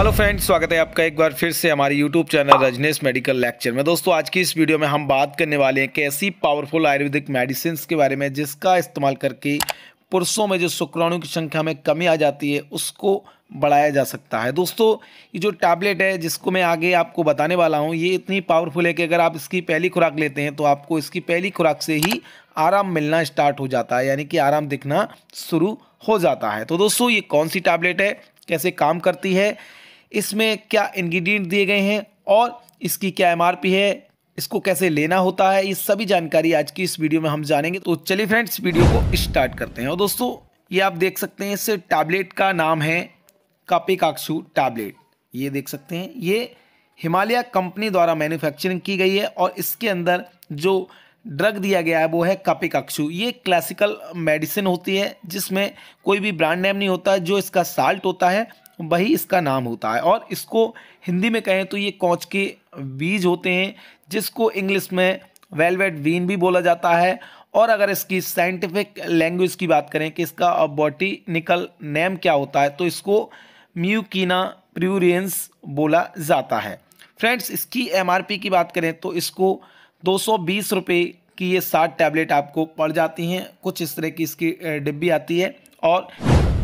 hello friends स्वागत है आपका एक बार फिर से हमारे YouTube channel Rajnesh medical lecture में दोस्तों आज की इस वीडियो में हम बात करने वाले हैं कि ऐसी पावरफुल आयुर्वेदिक मेडिसिन के बारे में जिसका इस्तेमाल करके पुरुषों में जो शुक्राणु की संख्या में कमी आ जाती है उसको बढ़ाया जा सकता है दोस्तों ये जो टैबलेट है जिसको मैं आगे आपको बताने वाला हूँ ये इतनी पावरफुल है कि अगर आप इसकी पहली खुराक लेते हैं तो आपको इसकी पहली खुराक से ही आराम मिलना स्टार्ट हो जाता है यानी कि आराम दिखना शुरू हो जाता है तो दोस्तों ये कौन सी टैबलेट है कैसे काम करती है इसमें क्या इन्ग्रीडियंट दिए गए हैं और इसकी क्या एम है इसको कैसे लेना होता है ये सभी जानकारी आज की इस वीडियो में हम जानेंगे तो चलिए फ्रेंड्स वीडियो को स्टार्ट करते हैं और दोस्तों ये आप देख सकते हैं इस टैबलेट का नाम है कापेकाक्षू टैबलेट ये देख सकते हैं ये हिमालय कंपनी द्वारा मैन्युफैक्चरिंग की गई है और इसके अंदर जो ड्रग दिया गया है वो है कापेकाक्षू ये क्लासिकल मेडिसिन होती है जिसमें कोई भी ब्रांड नेम नहीं होता जो इसका साल्ट होता है वही इसका नाम होता है और इसको हिंदी में कहें तो ये कोच के बीज होते हैं जिसको इंग्लिश में वेलवेट वीन भी बोला जाता है और अगर इसकी साइंटिफिक लैंग्वेज की बात करें कि इसका निकल नेम क्या होता है तो इसको म्यूकिना प्रियोरियंस बोला जाता है फ्रेंड्स इसकी एमआरपी की बात करें तो इसको दो सौ की ये सात टैबलेट आपको पड़ जाती हैं कुछ इस तरह की इसकी डिब्बी आती है और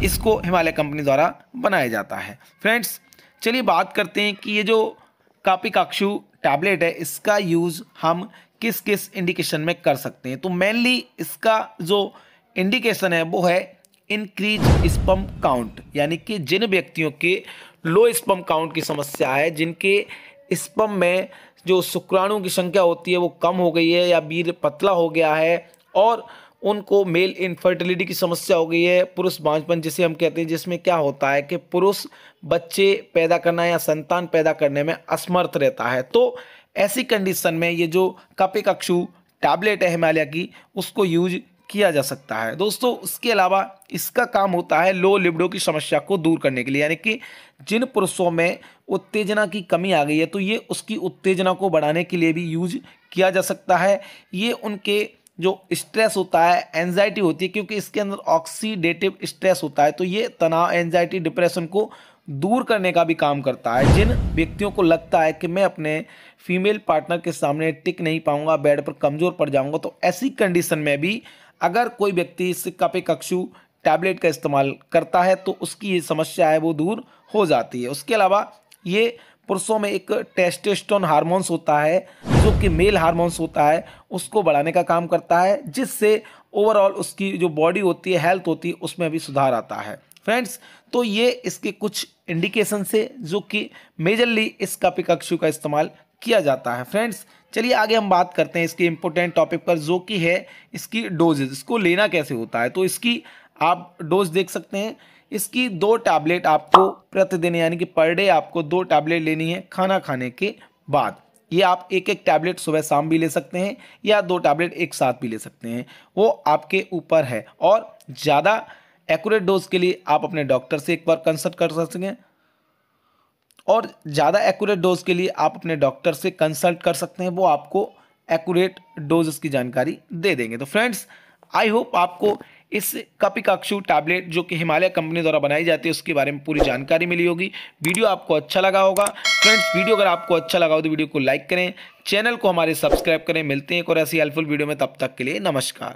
इसको हिमालय कंपनी द्वारा बनाया जाता है फ्रेंड्स चलिए बात करते हैं कि ये जो कापी काक्षु टैबलेट है इसका यूज़ हम किस किस इंडिकेशन में कर सकते हैं तो मेनली इसका जो इंडिकेशन है वो है इंक्रीज स्पम काउंट यानी कि जिन व्यक्तियों के लो स्पम काउंट की समस्या है जिनके स्पम में जो शुक्राणु की संख्या होती है वो कम हो गई है या वीर पतला हो गया है और उनको मेल इनफर्टिलिटी की समस्या हो गई है पुरुष बांझपन जिसे हम कहते हैं जिसमें क्या होता है कि पुरुष बच्चे पैदा करना या संतान पैदा करने में असमर्थ रहता है तो ऐसी कंडीशन में ये जो कपे कक्षु टैबलेट है हिमालय की उसको यूज किया जा सकता है दोस्तों उसके अलावा इसका काम होता है लो लिबडो की समस्या को दूर करने के लिए यानी कि जिन पुरुषों में उत्तेजना की कमी आ गई है तो ये उसकी उत्तेजना को बढ़ाने के लिए भी यूज किया जा सकता है ये उनके जो स्ट्रेस होता है एनजाइटी होती है क्योंकि इसके अंदर ऑक्सीडेटिव स्ट्रेस होता है तो ये तनाव एनजाइटी डिप्रेशन को दूर करने का भी काम करता है जिन व्यक्तियों को लगता है कि मैं अपने फीमेल पार्टनर के सामने टिक नहीं पाऊंगा बेड पर कमज़ोर पड़ जाऊंगा तो ऐसी कंडीशन में भी अगर कोई व्यक्ति सिक्का पे कक्षु टैबलेट का इस्तेमाल करता है तो उसकी ये समस्या है वो दूर हो जाती है उसके अलावा ये पुरुषों में एक टेस्टेस्टोन हार्मोन्स होता है जो कि मेल हार्मोन्स होता है उसको बढ़ाने का काम करता है जिससे ओवरऑल उसकी जो बॉडी होती है हेल्थ होती है उसमें भी सुधार आता है फ्रेंड्स तो ये इसके कुछ इंडिकेशन से जो कि मेजरली इस कपिकक्षु का इस्तेमाल किया जाता है फ्रेंड्स चलिए आगे हम बात करते हैं इसके इम्पोर्टेंट टॉपिक पर जो कि है इसकी डोजेज इसको लेना कैसे होता है तो इसकी आप डोज देख सकते हैं इसकी दो टैबलेट आपको प्रतिदिन यानी कि पर डे आपको दो टैबलेट लेनी है खाना खाने के बाद ये आप एक एक टैबलेट सुबह शाम भी ले सकते हैं या दो टैबलेट एक साथ भी ले सकते हैं वो आपके ऊपर है और ज़्यादा एक्यूरेट डोज के लिए आप अपने डॉक्टर से एक बार कंसल्ट कर हैं और ज़्यादा एक्यूरेट डोज के लिए आप अपने डॉक्टर से कंसल्ट कर सकते हैं वो आपको एक्यूरेट डोज की जानकारी दे देंगे तो फ्रेंड्स आई होप आपको इस कपिकाक्षु टैबलेट जो कि हिमालय कंपनी द्वारा बनाई जाती है उसके बारे में पूरी जानकारी मिली होगी वीडियो आपको अच्छा लगा होगा फ्रेंड्स वीडियो अगर आपको अच्छा लगा हो तो वीडियो को लाइक करें चैनल को हमारे सब्सक्राइब करें मिलते हैं एक और ऐसी हेल्पफुल वीडियो में तब तक के लिए नमस्कार